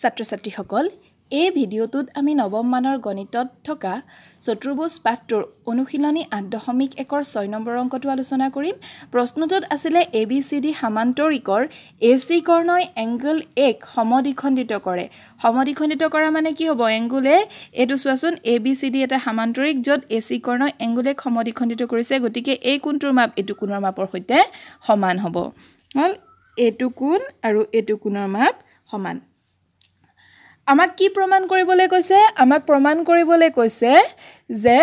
ছাত্ৰ ছাত্ৰীসকল এই ভিডিঅ'টোত আমি নৱম মানৰ গণিতত থকা চতুৰ্ভুজ পাঠটোৰ অনুশীলনী আঠ দশমিক একৰ ছয় নম্বৰ অংকটো আলোচনা কৰিম প্ৰশ্নটোত আছিলে এ বি চি ডি সামান্তৰিকৰ এ চি কৰ্ণই এংগল এক সমদিখণ্ডিত কৰে সমদিখণ্ডিত কৰা মানে কি হ'ব এংগুলে এইটো চোৱাচোন এ বি চি ডি এটা সামান্তৰিক য'ত এ চি কৰ্ণই এংগুল এক সমদিখণ্ডিত কৰিছে গতিকে এই কোনটোৰ মাপ এইটো কোণৰ মাপৰ সৈতে সমান হ'ব হ'ল এইটো কোণ আৰু এইটো কোণৰ মাপ সমান আমাক কি প্ৰমাণ কৰিবলৈ কৈছে আমাক প্ৰমাণ কৰিবলৈ কৈছে যে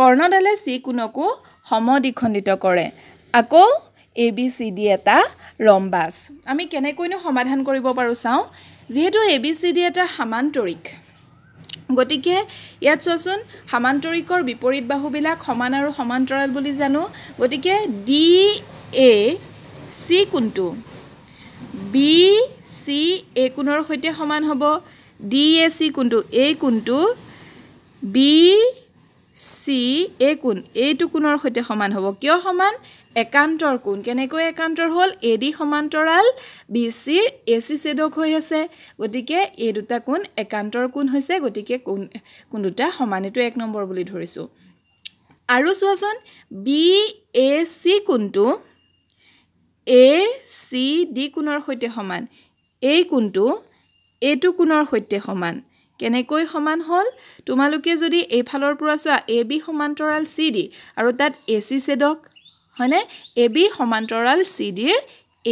কৰ্ণডালে চি যিকোনকো সমদ্বিখণ্ডিত কৰে আকৌ এ বি চি ডি এটা ৰম্বাচ আমি কেনেকৈনো সমাধান কৰিব পাৰোঁ চাওঁ যিহেতু এ বি চি ডি এটা সামান্তৰিক গতিকে ইয়াত চোৱাচোন সামান্তৰিকৰ বিপৰীত বাহুবিলাক সমান আৰু সমান্তৰাল বুলি জানো গতিকে ডি এ চি কোনটো বি চি এ কোণৰ সৈতে সমান হ'ব ডি এ চি কোনটো এই কোণটো বি চি এ কোণ এইটো কোণৰ সৈতে সমান হ'ব কিয় সমান একান্তৰ কোণ কেনেকৈ একান্তৰ হ'ল এ ডি সমান্তৰাল বি চিৰ এ চি ছেদক হৈ আছে গতিকে এই দুটা কোণ একান্তৰ কোণ হৈছে গতিকে কোন কোন দুটা সমানেতো এক নম্বৰ বুলি ধৰিছোঁ আৰু চোৱাচোন বি এ চি কোণটো এ চি ডি কোণৰ সৈতে সমান এই কোণটো এইটো কোণৰ সৈতে সমান কেনেকৈ সমান হ'ল তোমালোকে যদি এইফালৰ পৰা চোৱা এ বি সমান্তৰাল চি ডি আৰু তাত এ চি চেডক হয়নে এ বি সমান্তৰাল চি ডিৰ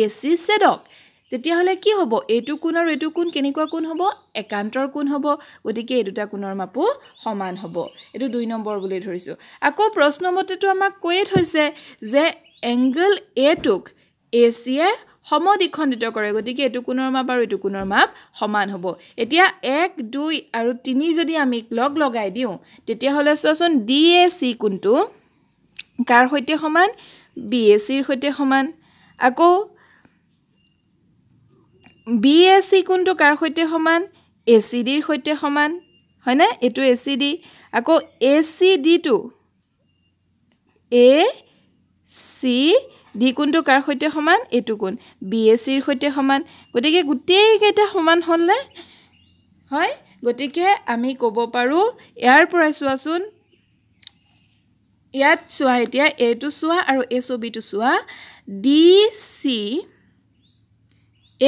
এ চি চেডক তেতিয়াহ'লে কি হ'ব এইটো কোণ আৰু এইটো কোণ কেনেকুৱা কোণ হ'ব একান্তৰ কোণ হ'ব গতিকে এই দুটা কোণৰ মাপো সমান হ'ব এইটো দুই নম্বৰ বুলি ধৰিছোঁ আকৌ প্ৰশ্নমতেতো আমাক কৈয়ে থৈছে যে এংগল এটোক এ চিয়ে সমদ্বিখণ্ডিত কৰে গতিকে এইটো কোণৰ মাপ আৰু এইটো কোণৰ মাপ সমান হ'ব এতিয়া এক দুই আৰু তিনি যদি আমি লগ লগাই দিওঁ তেতিয়াহ'লে চোৱাচোন ডি এ চি কোনটো কাৰ সৈতে সমান বি এ চিৰ সৈতে সমান আকৌ বি এ চি কোনটো কাৰ সৈতে সমান এ চি ডিৰ সৈতে সমান হয়নে এইটো এ চি ডি আকৌ এ চি ডিটো এ চি ডি কোনটো কাৰ সৈতে সমান এইটো কোন বি এ চিৰ সৈতে সমান গতিকে গোটেইকেইটা সমান হ'লনে হয় গতিকে আমি ক'ব পাৰোঁ ইয়াৰ পৰাই চোৱাচোন ইয়াত চোৱা এতিয়া এইটো চোৱা আৰু এই ছবিটো চোৱা ডি চি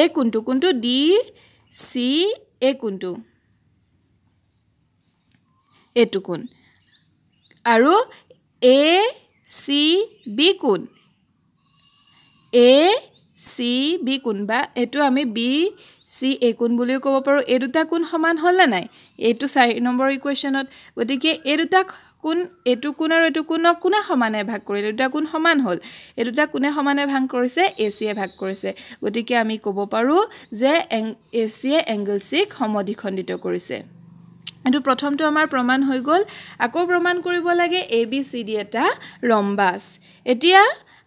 এ কোনটো কোনটো ডি চি এ কোনটো এইটো কোন আৰু এ চি বি কোন এ চি বি কোন বা এইটো আমি বি চি এ কোন বুলিও ক'ব পাৰোঁ এই দুটা কোন সমান হ'লনে নাই এইটো চাৰি নম্বৰ ইকুৱেশ্যনত গতিকে এই দুটা কোন এইটো কোন আৰু এইটো কোনক কোনে সমানে ভাগ কৰিলে দুটা কোন সমান হ'ল এই দুটা কোনে সমানে ভাগ কৰিছে এ চিয়ে ভাগ কৰিছে গতিকে আমি ক'ব পাৰোঁ যে এং এ চিয়ে এংগল চিক সমদিখণ্ডিত কৰিছে এইটো প্ৰথমটো আমাৰ প্ৰমাণ হৈ গ'ল আকৌ প্ৰমাণ কৰিব লাগে এ বি চি ডি এটা ৰম্বাছ এতিয়া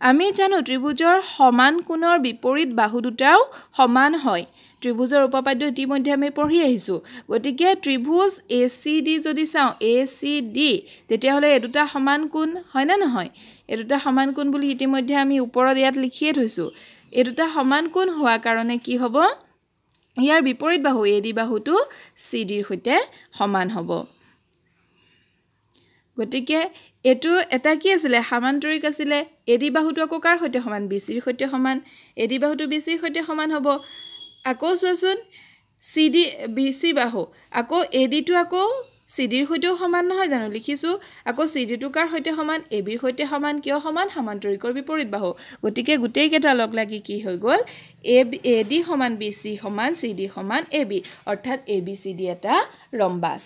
আমি জানো ত্ৰিভুজৰ সমান কোণৰ বিপৰীত বাহু দুটাও সমান হয় ত্ৰিভুজৰ উপপাদ্য ইতিমধ্যে আমি পঢ়ি আহিছোঁ গতিকে ত্ৰিভুজ এ চি ডি যদি চাওঁ এ চি ডি তেতিয়াহ'লে এই দুটা সমান কোণ হয়নে নহয় এই দুটা সমান কোণ বুলি ইতিমধ্যে আমি ওপৰত ইয়াত লিখিয়ে থৈছোঁ এই দুটা সমান কোণ হোৱাৰ কাৰণে কি হ'ব ইয়াৰ বিপৰীত বাহু এ ডি বাহুটো চি ডিৰ সৈতে সমান হ'ব গতিকে এইটো এটা কি আছিলে সামান্তৰিক আছিলে এডি বাহুটো আকৌ কাৰ সৈতে সমান বি চিৰ সৈতে সমান এডি বাহুটো বি চিৰ সৈতে সমান হ'ব আকৌ চোৱাচোন চি ডি বি চি বাহু আকৌ এ ডিটো আকৌ চি ডিৰ সৈতেও সমান নহয় জানো লিখিছোঁ আকৌ চি ডিটো কাৰ সৈতে সমান এ বিৰ সৈতে সমান কিয় সমান সামান্তৰিকৰ বিপৰীত বাহু গতিকে গোটেইকেইটা লগ লাগি কি হৈ গ'ল এ বি এ ডি সমান বি চি সমান চি ডি সমান এ বি অৰ্থাৎ এ বি চি ডি এটা ৰম্বাছ